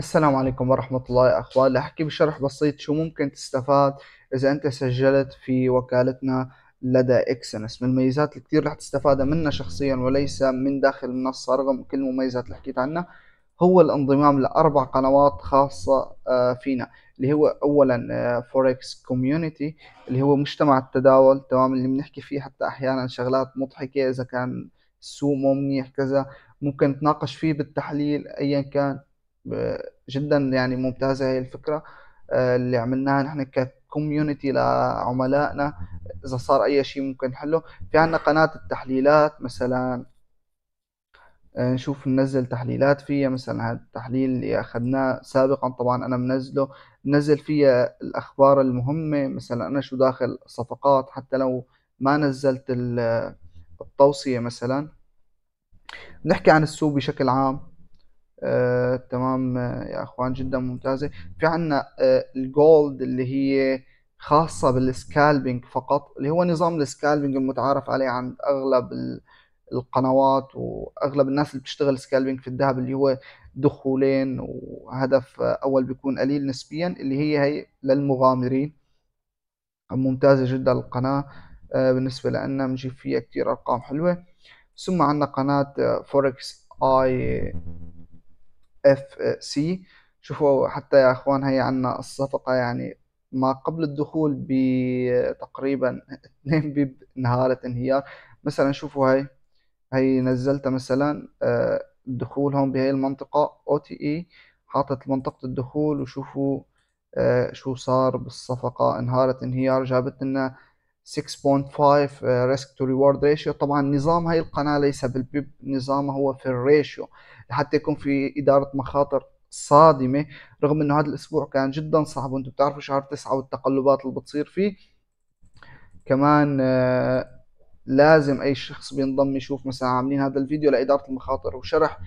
السلام عليكم ورحمة الله يا أخوان رح أحكي بشرح بسيط شو ممكن تستفاد إذا أنت سجلت في وكالتنا لدى إكسنس من الميزات اللي كتير رح تستفادها منها شخصيا وليس من داخل المنصة رغم كل المميزات اللي حكيت عنها هو الانضمام لأربع قنوات خاصة آه، فينا اللي هو أولا فوركس آه، كوميونيتي اللي هو مجتمع التداول تمام اللي بنحكي فيه حتى أحيانا شغلات مضحكة إذا كان السوق مو منيح كذا ممكن نتناقش فيه بالتحليل أيا كان جدا يعني ممتازه هي الفكره آه، اللي عملناها نحن ككوميونتي لعملائنا اذا صار اي شيء ممكن نحله في عندنا قناه التحليلات مثلا آه، نشوف ننزل تحليلات فيها مثلا هذا التحليل اللي اخذناه سابقا طبعا انا منزله ننزل فيها الاخبار المهمه مثلا انا شو داخل صفقات حتى لو ما نزلت التوصيه مثلا نحكي عن السوق بشكل عام آه، تمام آه، يا اخوان جدا ممتازه في عندنا آه، الجولد اللي هي خاصه بالسكالبنج فقط اللي هو نظام السكالبنج المتعارف عليه عند اغلب القنوات واغلب الناس اللي بتشتغل سكالبنج في الذهب اللي هو دخولين وهدف اول بيكون قليل نسبيا اللي هي هي للمغامرين ممتازه جدا القناه بالنسبه لنا بنجيب فيها كتير ارقام حلوه ثم عندنا قناه فوركس اي اف سي eh, شوفوا حتى يا اخوان هي عندنا الصفقة يعني ما قبل الدخول بتقريبا eh، 2 بيب انهارت انهيار مثلا شوفوا هاي هي نزلتها مثلا eh، الدخول هون بهي المنطقة او تي اي e، حاطت منطقة الدخول وشوفوا شو صار بالصفقة انهارت انهيار جابت لنا 6.5 ريسك تو ريورد ريشيو طبعا نظام هاي القناه ليس بالبيب نظامها هو في الريشيو لحتى يكون في اداره مخاطر صادمه رغم انه هذا الاسبوع كان جدا صعب وانتم بتعرفوا شهر 9 والتقلبات اللي بتصير فيه كمان آه، لازم اي شخص بينضم يشوف مثلا عاملين هذا الفيديو لاداره المخاطر وشرح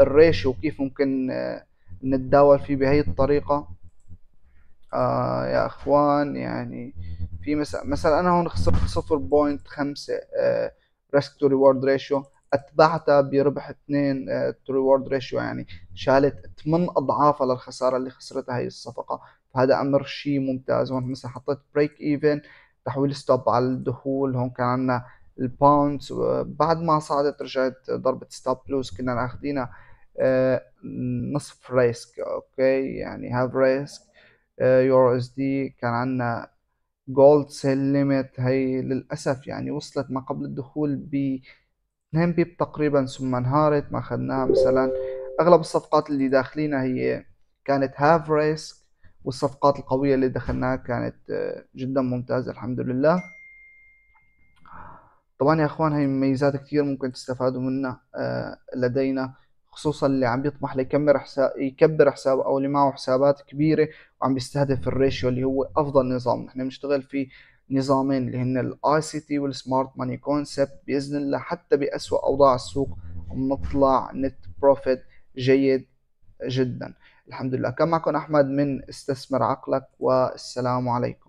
الريشيو وكيف ممكن آه، نتداول فيه بهي الطريقه آه يا اخوان يعني في مثلا مثلا انا هون خسرت 0.5 ريسك تو ريورد ريشيو اتبعتها بربح 2 تو ريورد ريشيو يعني شالت 8 اضعافها للخساره اللي خسرتها هي الصفقه فهذا امر شيء ممتاز هون مثلا حطيت بريك ايفن تحويل ستوب على الدخول هون كان عندنا الباونس بعد ما صعدت رجعت ضربة ستوب لوز كنا ناخذينها آه، نصف ريسك اوكي يعني هاف ريسك يورو اس دي كان عندنا جولد سيل ليميت هي للأسف يعني وصلت ما قبل الدخول ب 2 بيب تقريبا ثم انهارت ما أخذناها مثلا أغلب الصفقات اللي داخلينها هي كانت هاف ريسك والصفقات القوية اللي دخلناها كانت آه، جدا ممتازة الحمد لله طبعا يا اخوان هي مميزات كتير ممكن تستفادوا منها آه، لدينا خصوصا اللي عم يطمح ليكمل حساب يكبر حسابه او اللي معه حسابات كبيره وعم بيستهدف الريشيو اللي هو افضل نظام نحن بنشتغل في نظامين اللي هن الاي سي تي والسمارت ماني كونسبت باذن الله حتى باسوا اوضاع السوق نطلع نت بروفيت جيد جدا الحمد لله كان معكم احمد من استثمر عقلك والسلام عليكم